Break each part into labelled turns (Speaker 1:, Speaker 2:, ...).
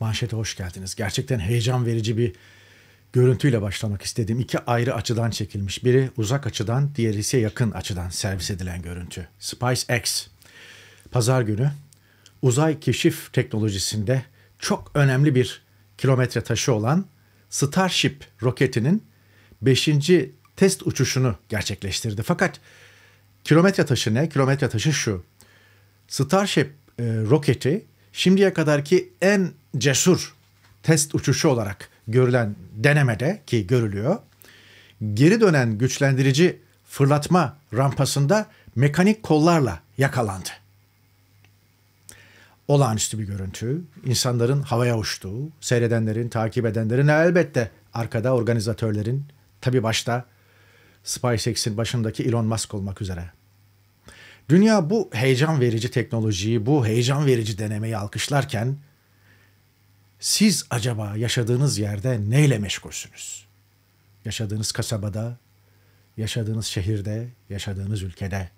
Speaker 1: Manşete hoş geldiniz. Gerçekten heyecan verici bir görüntüyle başlamak istediğim iki ayrı açıdan çekilmiş. Biri uzak açıdan, diğeri ise yakın açıdan servis edilen görüntü. X, pazar günü uzay keşif teknolojisinde çok önemli bir kilometre taşı olan Starship roketinin 5. test uçuşunu gerçekleştirdi. Fakat kilometre taşı ne? Kilometre taşı şu. Starship e, roketi şimdiye kadarki en cesur test uçuşu olarak görülen denemede ki görülüyor. Geri dönen güçlendirici fırlatma rampasında mekanik kollarla yakalandı. Olağanüstü bir görüntü, insanların havaya uçtuğu, seyredenlerin, takip edenlerin elbette arkada organizatörlerin, tabi başta SpaceX'in başındaki Elon Musk olmak üzere Dünya bu heyecan verici teknolojiyi, bu heyecan verici denemeyi alkışlarken siz acaba yaşadığınız yerde neyle meşgulsünüz? Yaşadığınız kasabada, yaşadığınız şehirde, yaşadığınız ülkede.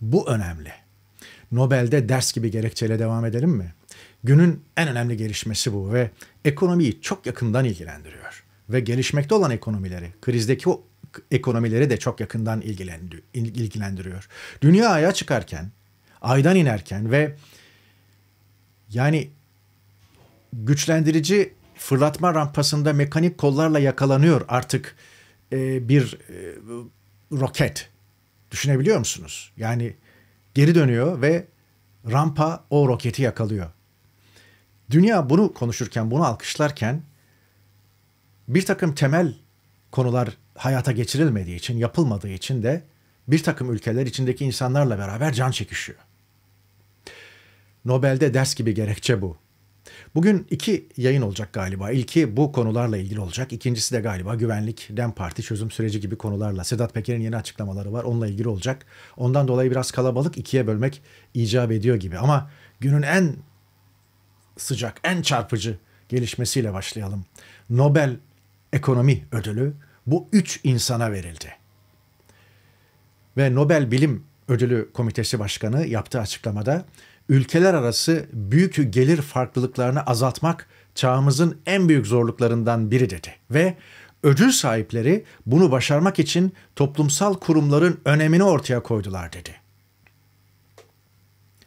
Speaker 1: Bu önemli. Nobel'de ders gibi gerekçeyle devam edelim mi? Günün en önemli gelişmesi bu ve ekonomiyi çok yakından ilgilendiriyor. Ve gelişmekte olan ekonomileri, krizdeki o ekonomileri de çok yakından ilgilendiriyor. Dünya aya çıkarken, aydan inerken ve yani güçlendirici fırlatma rampasında mekanik kollarla yakalanıyor artık e, bir e, roket. Düşünebiliyor musunuz? Yani geri dönüyor ve rampa o roketi yakalıyor. Dünya bunu konuşurken, bunu alkışlarken bir takım temel konular hayata geçirilmediği için, yapılmadığı için de bir takım ülkeler içindeki insanlarla beraber can çekişiyor. Nobel'de ders gibi gerekçe bu. Bugün iki yayın olacak galiba. İlki bu konularla ilgili olacak. İkincisi de galiba güvenlik, Dem Parti, çözüm süreci gibi konularla. Sedat Peker'in yeni açıklamaları var. Onunla ilgili olacak. Ondan dolayı biraz kalabalık ikiye bölmek icap ediyor gibi. Ama günün en sıcak, en çarpıcı gelişmesiyle başlayalım. Nobel Ekonomi Ödülü bu üç insana verildi. Ve Nobel Bilim Ödülü Komitesi Başkanı yaptığı açıklamada ülkeler arası büyük gelir farklılıklarını azaltmak çağımızın en büyük zorluklarından biri dedi ve ödül sahipleri bunu başarmak için toplumsal kurumların önemini ortaya koydular dedi.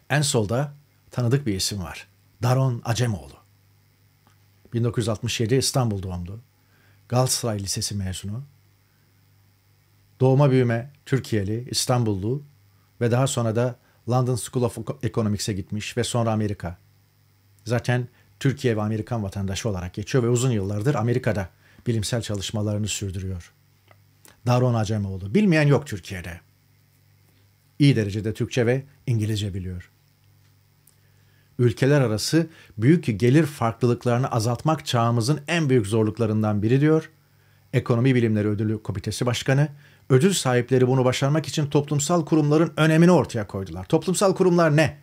Speaker 1: En solda tanıdık bir isim var. Daron Acemoğlu. 1967 İstanbul doğumlu. Galatasaray Lisesi mezunu, doğma büyüme Türkiye'li, İstanbullu ve daha sonra da London School of Economics'e gitmiş ve sonra Amerika. Zaten Türkiye ve Amerikan vatandaşı olarak geçiyor ve uzun yıllardır Amerika'da bilimsel çalışmalarını sürdürüyor. Daron Acemoğlu. Bilmeyen yok Türkiye'de. İyi derecede Türkçe ve İngilizce biliyor ülkeler arası büyük gelir farklılıklarını azaltmak çağımızın en büyük zorluklarından biri diyor. Ekonomi Bilimleri Ödülü Komitesi Başkanı, ödül sahipleri bunu başarmak için toplumsal kurumların önemini ortaya koydular. Toplumsal kurumlar ne?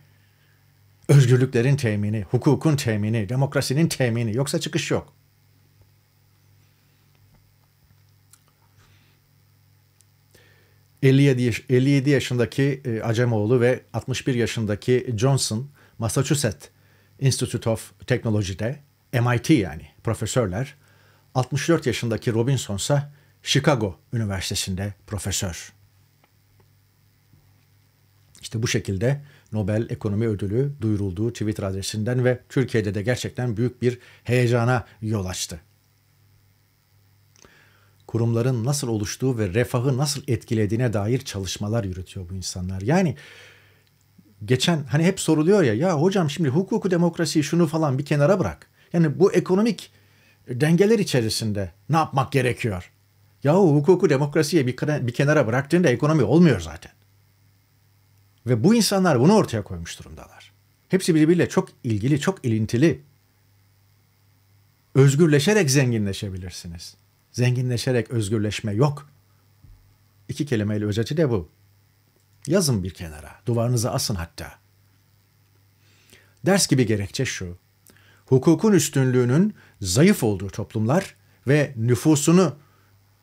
Speaker 1: Özgürlüklerin temini, hukukun temini, demokrasinin temini yoksa çıkış yok. ...57, 57 yaşındaki e, Acemoğlu ve 61 yaşındaki Johnson Massachusetts Institute of Technology'de MIT yani profesörler 64 yaşındaki Robinson ise Chicago Üniversitesi'nde profesör. İşte bu şekilde Nobel Ekonomi Ödülü duyurulduğu Twitter adresinden ve Türkiye'de de gerçekten büyük bir heyecana yol açtı. Kurumların nasıl oluştuğu ve refahı nasıl etkilediğine dair çalışmalar yürütüyor bu insanlar. Yani geçen hani hep soruluyor ya ya hocam şimdi hukuku demokrasiyi şunu falan bir kenara bırak. Yani bu ekonomik dengeler içerisinde ne yapmak gerekiyor? Yahu hukuku demokrasiye bir, bir kenara bıraktığında ekonomi olmuyor zaten. Ve bu insanlar bunu ortaya koymuş durumdalar. Hepsi birbiriyle çok ilgili, çok ilintili. Özgürleşerek zenginleşebilirsiniz. Zenginleşerek özgürleşme yok. İki kelimeyle özeti de bu. Yazın bir kenara, duvarınıza asın hatta. Ders gibi gerekçe şu. Hukukun üstünlüğünün zayıf olduğu toplumlar ve nüfusunu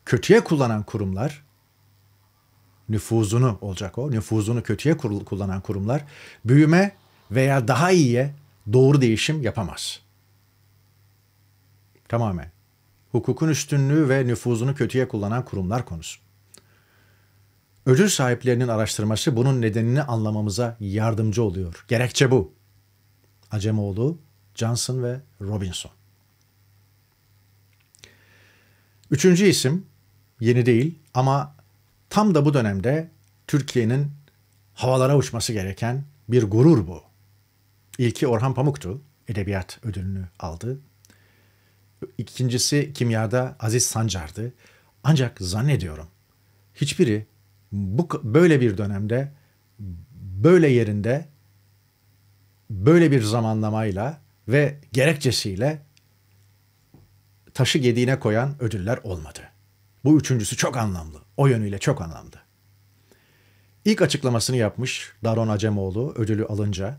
Speaker 1: kötüye kullanan kurumlar nüfuzunu olacak o. Nüfuzunu kötüye kullanan kurumlar büyüme veya daha iyiye doğru değişim yapamaz. Tamamen. Hukukun üstünlüğü ve nüfuzunu kötüye kullanan kurumlar konusu. Ödül sahiplerinin araştırması bunun nedenini anlamamıza yardımcı oluyor. Gerekçe bu. Acemoğlu, Johnson ve Robinson. Üçüncü isim yeni değil ama tam da bu dönemde Türkiye'nin havalara uçması gereken bir gurur bu. İlki Orhan Pamuk'tu. Edebiyat ödülünü aldı. İkincisi kimyada Aziz Sancar'dı. Ancak zannediyorum hiçbiri bu böyle bir dönemde böyle yerinde böyle bir zamanlamayla ve gerekçesiyle taşı gediğine koyan ödüller olmadı. Bu üçüncüsü çok anlamlı. O yönüyle çok anlamlı. İlk açıklamasını yapmış Daron Acemoğlu ödülü alınca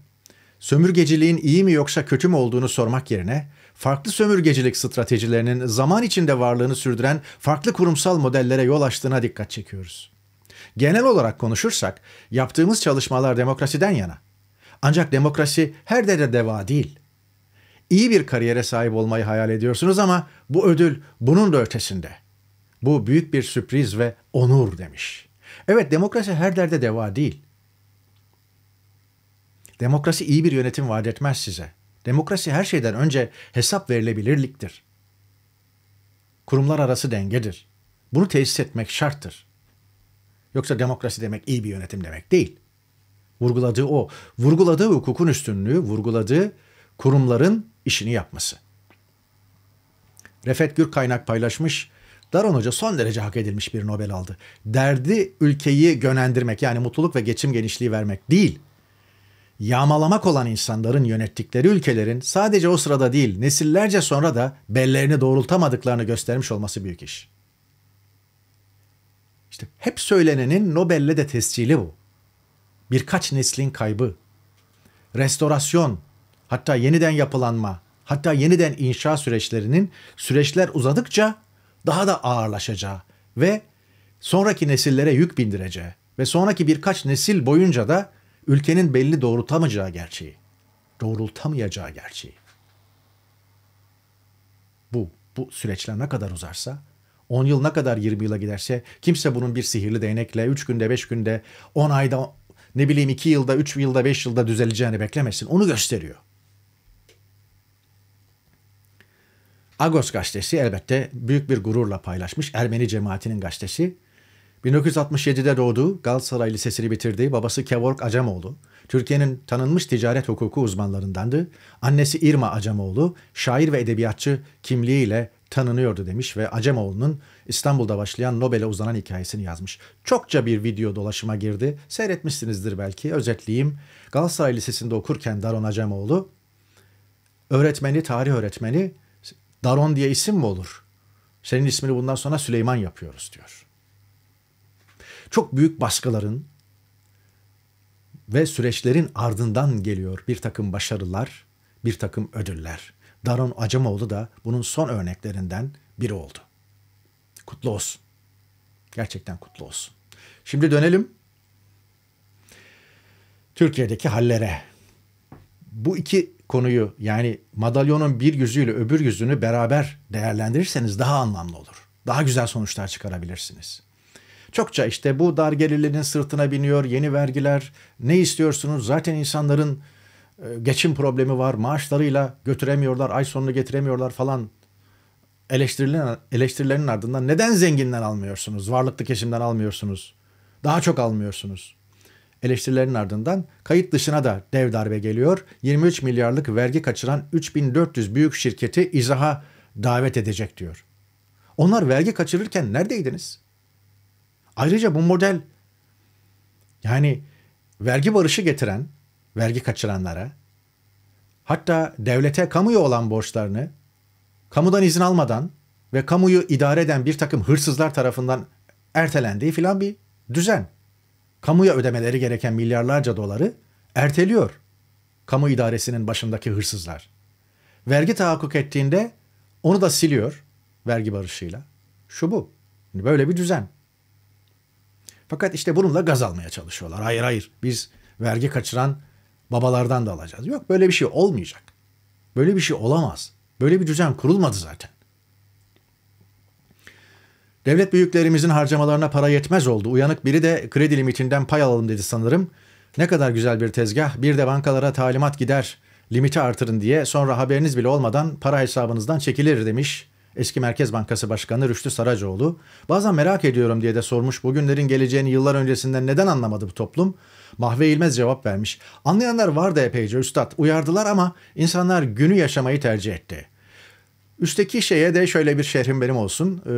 Speaker 1: sömürgeciliğin iyi mi yoksa kötü mü olduğunu sormak yerine farklı sömürgecilik stratejilerinin zaman içinde varlığını sürdüren farklı kurumsal modellere yol açtığına dikkat çekiyoruz. Genel olarak konuşursak yaptığımız çalışmalar demokrasiden yana. Ancak demokrasi her derde deva değil. İyi bir kariyere sahip olmayı hayal ediyorsunuz ama bu ödül bunun da ötesinde. Bu büyük bir sürpriz ve onur demiş. Evet demokrasi her derde deva değil. Demokrasi iyi bir yönetim vaat etmez size. Demokrasi her şeyden önce hesap verilebilirliktir. Kurumlar arası dengedir. Bunu tesis etmek şarttır. Yoksa demokrasi demek iyi bir yönetim demek değil. Vurguladığı o. Vurguladığı hukukun üstünlüğü, vurguladığı kurumların işini yapması. Refet Gür kaynak paylaşmış. Daron Hoca son derece hak edilmiş bir Nobel aldı. Derdi ülkeyi yönlendirmek yani mutluluk ve geçim genişliği vermek değil. Yağmalamak olan insanların yönettikleri ülkelerin sadece o sırada değil nesillerce sonra da bellerini doğrultamadıklarını göstermiş olması büyük iş.'' İşte hep söylenenin Nobel'le de tescili bu. Birkaç neslin kaybı, restorasyon, hatta yeniden yapılanma, hatta yeniden inşa süreçlerinin süreçler uzadıkça daha da ağırlaşacağı ve sonraki nesillere yük bindireceği ve sonraki birkaç nesil boyunca da ülkenin belli doğrultamayacağı gerçeği. Doğrultamayacağı gerçeği. Bu, bu süreçler ne kadar uzarsa 10 yıl ne kadar 20 yıla giderse kimse bunun bir sihirli değnekle 3 günde 5 günde 10 ayda ne bileyim 2 yılda 3 yılda 5 yılda düzeleceğini beklemesin. Onu gösteriyor. Agos gazetesi elbette büyük bir gururla paylaşmış Ermeni cemaatinin gazetesi. 1967'de doğdu, Galatasaray Lisesi'ni bitirdi. Babası Kevork Acamoğlu. Türkiye'nin tanınmış ticaret hukuku uzmanlarındandı. Annesi Irma Acamoğlu, şair ve edebiyatçı kimliğiyle tanınıyordu demiş ve Acemoğlu'nun İstanbul'da başlayan Nobel'e uzanan hikayesini yazmış. Çokça bir video dolaşıma girdi. Seyretmişsinizdir belki. Özetleyeyim. Galatasaray Lisesi'nde okurken Daron Acemoğlu öğretmeni, tarih öğretmeni Daron diye isim mi olur? Senin ismini bundan sonra Süleyman yapıyoruz diyor. Çok büyük baskıların ve süreçlerin ardından geliyor bir takım başarılar, bir takım ödüller. Daron Acemoğlu da bunun son örneklerinden biri oldu. Kutlu olsun. Gerçekten kutlu olsun. Şimdi dönelim Türkiye'deki hallere. Bu iki konuyu yani madalyonun bir yüzüyle öbür yüzünü beraber değerlendirirseniz daha anlamlı olur. Daha güzel sonuçlar çıkarabilirsiniz. Çokça işte bu dar gelirlerin sırtına biniyor, yeni vergiler, ne istiyorsunuz? Zaten insanların ee, geçim problemi var, maaşlarıyla götüremiyorlar, ay sonunu getiremiyorlar falan eleştirilen, eleştirilerin ardından neden zenginden almıyorsunuz, varlıklı kesimden almıyorsunuz, daha çok almıyorsunuz? Eleştirilerin ardından kayıt dışına da dev darbe geliyor. 23 milyarlık vergi kaçıran 3400 büyük şirketi izaha davet edecek diyor. Onlar vergi kaçırırken neredeydiniz? Ayrıca bu model yani vergi barışı getiren vergi kaçıranlara, hatta devlete kamuya olan borçlarını kamudan izin almadan ve kamuyu idare eden bir takım hırsızlar tarafından ertelendiği filan bir düzen. Kamuya ödemeleri gereken milyarlarca doları erteliyor kamu idaresinin başındaki hırsızlar. Vergi tahakkuk ettiğinde onu da siliyor vergi barışıyla. Şu bu. Böyle bir düzen. Fakat işte bununla gaz almaya çalışıyorlar. Hayır hayır biz vergi kaçıran Babalardan da alacağız. Yok böyle bir şey olmayacak. Böyle bir şey olamaz. Böyle bir düzen kurulmadı zaten. Devlet büyüklerimizin harcamalarına para yetmez oldu. Uyanık biri de kredi limitinden pay alalım dedi sanırım. Ne kadar güzel bir tezgah. Bir de bankalara talimat gider, limiti artırın diye sonra haberiniz bile olmadan para hesabınızdan çekilir demiş. Eski Merkez Bankası Başkanı Rüştü Saracoğlu. Bazen merak ediyorum diye de sormuş bugünlerin geleceğini yıllar öncesinden neden anlamadı bu toplum? Mahve İlmez cevap vermiş. Anlayanlar vardı epeyce üstad uyardılar ama insanlar günü yaşamayı tercih etti. Üstteki şeye de şöyle bir şerhim benim olsun. E,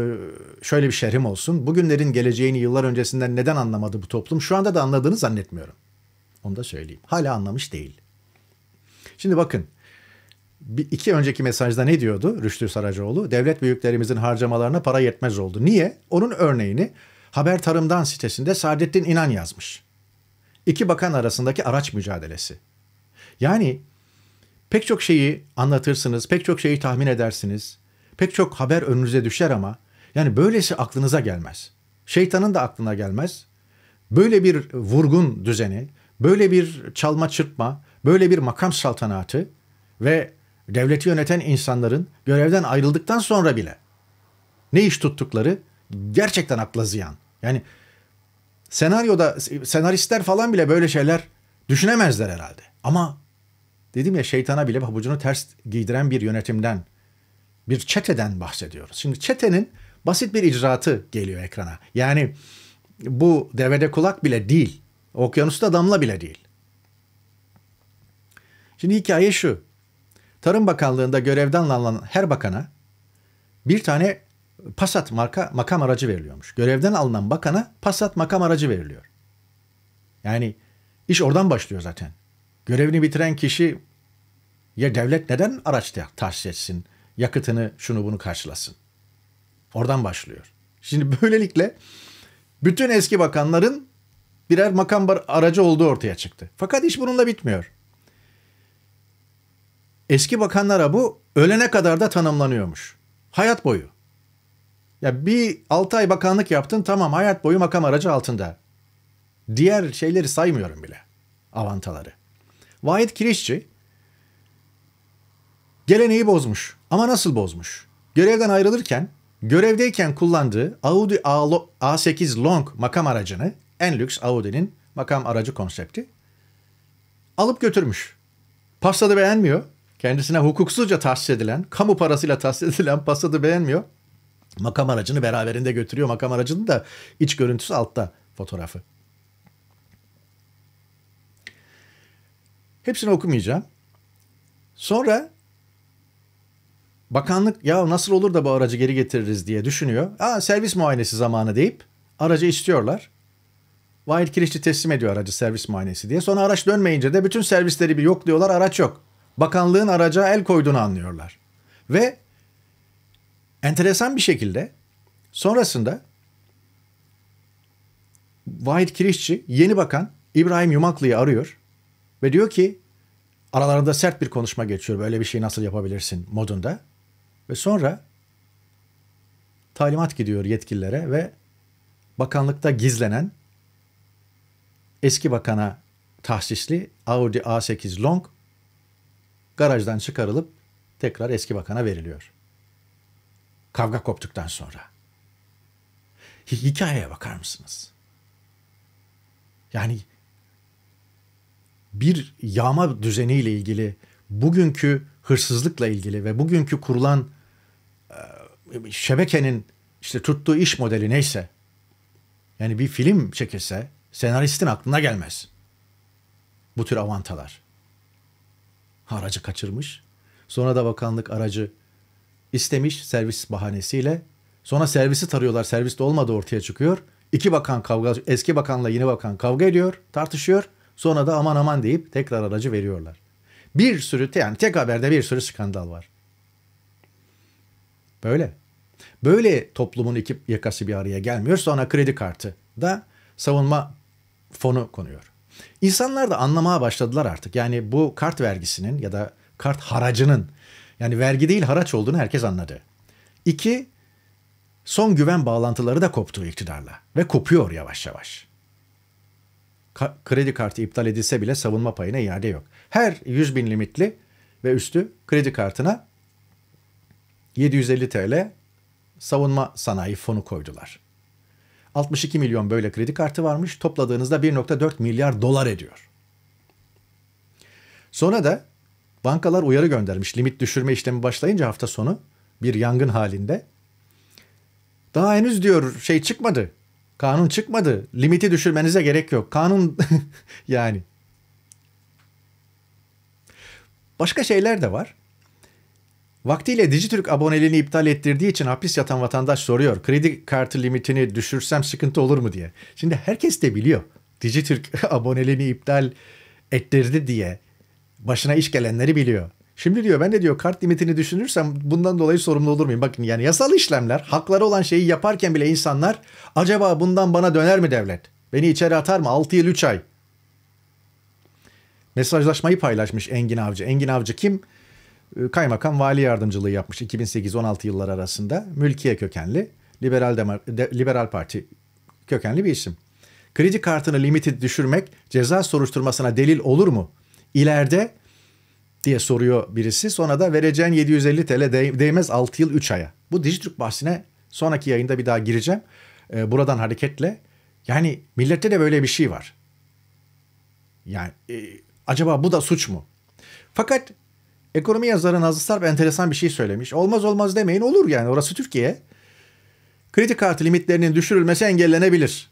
Speaker 1: şöyle bir şerhim olsun. Bugünlerin geleceğini yıllar öncesinden neden anlamadı bu toplum? Şu anda da anladığını zannetmiyorum. Onu da söyleyeyim. Hala anlamış değil. Şimdi bakın bir, iki önceki mesajda ne diyordu Rüştü Saracoğlu? Devlet büyüklerimizin harcamalarına para yetmez oldu. Niye? Onun örneğini Haber Tarım'dan sitesinde Saadettin İnan yazmış. İki bakan arasındaki araç mücadelesi. Yani pek çok şeyi anlatırsınız, pek çok şeyi tahmin edersiniz. Pek çok haber önünüze düşer ama yani böylesi aklınıza gelmez. Şeytanın da aklına gelmez. Böyle bir vurgun düzeni, böyle bir çalma çırpma, böyle bir makam saltanatı ve devleti yöneten insanların görevden ayrıldıktan sonra bile ne iş tuttukları gerçekten akla ziyan. Yani senaryoda senaristler falan bile böyle şeyler düşünemezler herhalde. Ama dedim ya şeytana bile pabucunu ters giydiren bir yönetimden, bir çeteden bahsediyoruz. Şimdi çetenin basit bir icraatı geliyor ekrana. Yani bu devede kulak bile değil, okyanusta damla bile değil. Şimdi hikaye şu. Tarım Bakanlığı'nda görevden alınan her bakana bir tane Passat marka makam aracı veriliyormuş. Görevden alınan bakana Passat makam aracı veriliyor. Yani iş oradan başlıyor zaten. Görevini bitiren kişi ya devlet neden araç tahsis etsin? Yakıtını şunu bunu karşılasın. Oradan başlıyor. Şimdi böylelikle bütün eski bakanların birer makam aracı olduğu ortaya çıktı. Fakat iş bununla bitmiyor. Eski bakanlara bu ölene kadar da tanımlanıyormuş. Hayat boyu. Ya bir 6 ay bakanlık yaptın tamam hayat boyu makam aracı altında. Diğer şeyleri saymıyorum bile. Avantaları. Vahit Kirişçi geleneği bozmuş. Ama nasıl bozmuş? Görevden ayrılırken görevdeyken kullandığı Audi A8 Long makam aracını en lüks Audi'nin makam aracı konsepti alıp götürmüş. Pastada beğenmiyor. Kendisine hukuksuzca tahsis edilen, kamu parasıyla tahsis edilen Passat'ı beğenmiyor. Makam aracını beraberinde götürüyor. Makam aracının da iç görüntüsü altta fotoğrafı. Hepsini okumayacağım. Sonra bakanlık ya nasıl olur da bu aracı geri getiririz diye düşünüyor. Aa servis muayenesi zamanı deyip aracı istiyorlar. Vahit Kirişçi teslim ediyor aracı servis muayenesi diye. Sonra araç dönmeyince de bütün servisleri bir yok diyorlar araç yok bakanlığın araca el koyduğunu anlıyorlar. Ve enteresan bir şekilde sonrasında Vahit Kirişçi yeni bakan İbrahim Yumaklı'yı arıyor ve diyor ki aralarında sert bir konuşma geçiyor. Böyle bir şeyi nasıl yapabilirsin modunda. Ve sonra talimat gidiyor yetkililere ve bakanlıkta gizlenen eski bakana tahsisli Audi A8 Long garajdan çıkarılıp tekrar eski bakana veriliyor. Kavga koptuktan sonra. Hikayeye bakar mısınız? Yani bir yağma düzeniyle ilgili, bugünkü hırsızlıkla ilgili ve bugünkü kurulan şebekenin işte tuttuğu iş modeli neyse yani bir film çekilse senaristin aklına gelmez. Bu tür avantalar. Aracı kaçırmış. Sonra da bakanlık aracı istemiş servis bahanesiyle. Sonra servisi tarıyorlar. servis de olmadı ortaya çıkıyor. İki bakan kavga, eski bakanla yeni bakan kavga ediyor, tartışıyor. Sonra da aman aman deyip tekrar aracı veriyorlar. Bir sürü, yani tek haberde bir sürü skandal var. Böyle. Böyle toplumun iki yakası bir araya gelmiyor. Sonra kredi kartı da savunma fonu konuyor. İnsanlar da anlamaya başladılar artık. Yani bu kart vergisinin ya da kart haracının yani vergi değil haraç olduğunu herkes anladı. İki, son güven bağlantıları da koptu iktidarla ve kopuyor yavaş yavaş. Ka- kredi kartı iptal edilse bile savunma payına iade yok. Her 100 bin limitli ve üstü kredi kartına 750 TL savunma sanayi fonu koydular. 62 milyon böyle kredi kartı varmış. Topladığınızda 1.4 milyar dolar ediyor. Sonra da bankalar uyarı göndermiş. Limit düşürme işlemi başlayınca hafta sonu bir yangın halinde. Daha henüz diyor şey çıkmadı. Kanun çıkmadı. Limiti düşürmenize gerek yok. Kanun yani. Başka şeyler de var. Vaktiyle Dijitürk aboneliğini iptal ettirdiği için hapis yatan vatandaş soruyor. Kredi kartı limitini düşürsem sıkıntı olur mu diye. Şimdi herkes de biliyor. Dijitürk aboneliğini iptal ettirdi diye başına iş gelenleri biliyor. Şimdi diyor ben de diyor kart limitini düşünürsem bundan dolayı sorumlu olur muyum? Bakın yani yasal işlemler hakları olan şeyi yaparken bile insanlar acaba bundan bana döner mi devlet? Beni içeri atar mı? 6 yıl 3 ay. Mesajlaşmayı paylaşmış Engin Avcı. Engin Avcı kim? E, kaymakam vali yardımcılığı yapmış 2008-16 yıllar arasında. Mülkiye kökenli, Liberal, Demar De Liberal Parti kökenli bir isim. Kredi kartını limiti düşürmek ceza soruşturmasına delil olur mu? İleride diye soruyor birisi. Sonra da vereceğin 750 TL değmez 6 yıl 3 aya. Bu Dijitürk bahsine sonraki yayında bir daha gireceğim. Ee, buradan hareketle. Yani millette de böyle bir şey var. Yani e, acaba bu da suç mu? Fakat Ekonomi yazarı Nazlı Sarp enteresan bir şey söylemiş. Olmaz olmaz demeyin olur yani orası Türkiye. Kredi kartı limitlerinin düşürülmesi engellenebilir.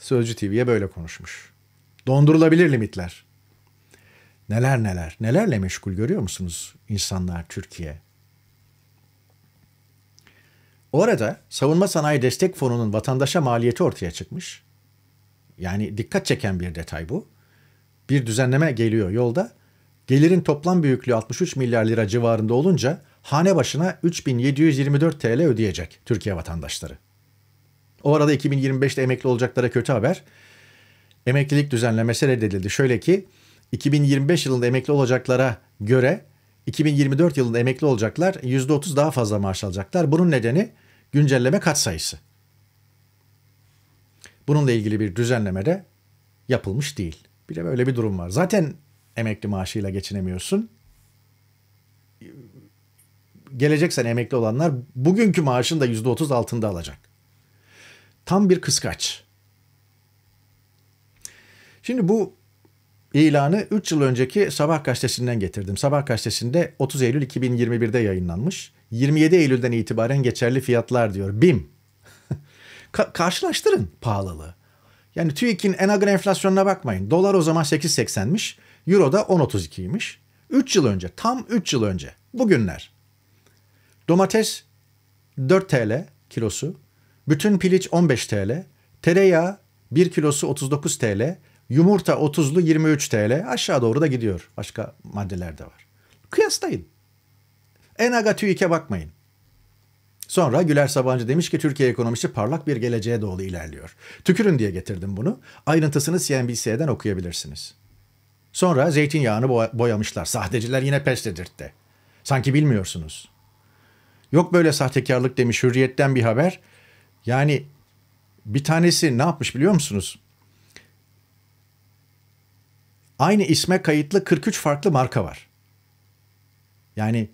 Speaker 1: Sözcü TV'ye böyle konuşmuş. Dondurulabilir limitler. Neler neler, nelerle meşgul görüyor musunuz insanlar Türkiye? O arada Savunma Sanayi Destek Fonu'nun vatandaşa maliyeti ortaya çıkmış. Yani dikkat çeken bir detay bu. Bir düzenleme geliyor yolda. Gelirin toplam büyüklüğü 63 milyar lira civarında olunca hane başına 3724 TL ödeyecek Türkiye vatandaşları. O arada 2025'te emekli olacaklara kötü haber. Emeklilik düzenlemesi reddedildi. Şöyle ki 2025 yılında emekli olacaklara göre 2024 yılında emekli olacaklar %30 daha fazla maaş alacaklar. Bunun nedeni güncelleme kat sayısı. Bununla ilgili bir düzenleme de yapılmış değil. Bir de böyle bir durum var. Zaten emekli maaşıyla geçinemiyorsun. Gelecek sene emekli olanlar bugünkü maaşın da %30 altında alacak. Tam bir kıskaç. Şimdi bu ilanı 3 yıl önceki Sabah gazetesinden getirdim. Sabah gazetesinde 30 Eylül 2021'de yayınlanmış. 27 Eylül'den itibaren geçerli fiyatlar diyor. BİM. Ka- karşılaştırın pahalılığı. Yani TÜİK'in en agro enflasyonuna bakmayın. Dolar o zaman 8.80'miş. Euro da 10.32'ymiş. 3 yıl önce, tam 3 yıl önce, bugünler. Domates 4 TL kilosu, bütün piliç 15 TL, tereyağı 1 kilosu 39 TL, yumurta 30'lu 23 TL aşağı doğru da gidiyor. Başka maddeler de var. Kıyaslayın. Enaga TÜİK'e bakmayın. Sonra Güler Sabancı demiş ki Türkiye ekonomisi parlak bir geleceğe doğru ilerliyor. Tükürün diye getirdim bunu. Ayrıntısını CNBC'den okuyabilirsiniz. Sonra zeytinyağını boyamışlar. Sahteciler yine pes dedirtti. Sanki bilmiyorsunuz. Yok böyle sahtekarlık demiş hürriyetten bir haber. Yani bir tanesi ne yapmış biliyor musunuz? Aynı isme kayıtlı 43 farklı marka var. Yani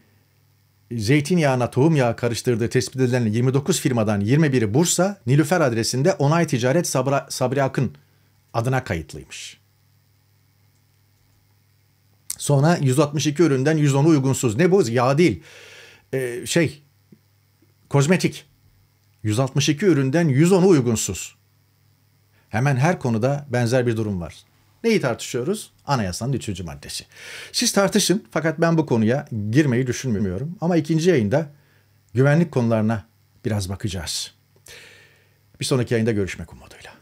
Speaker 1: zeytinyağına tohum yağı karıştırdığı tespit edilen 29 firmadan 21'i Bursa, Nilüfer adresinde Onay Ticaret Sabri, Sabri Akın adına kayıtlıymış. Sonra 162 üründen 110'u uygunsuz. Ne bu? Yağ değil. Ee, şey, kozmetik. 162 üründen 110'u uygunsuz. Hemen her konuda benzer bir durum var. Neyi tartışıyoruz? Anayasanın üçüncü maddesi. Siz tartışın fakat ben bu konuya girmeyi düşünmüyorum. Ama ikinci yayında güvenlik konularına biraz bakacağız. Bir sonraki yayında görüşmek umuduyla.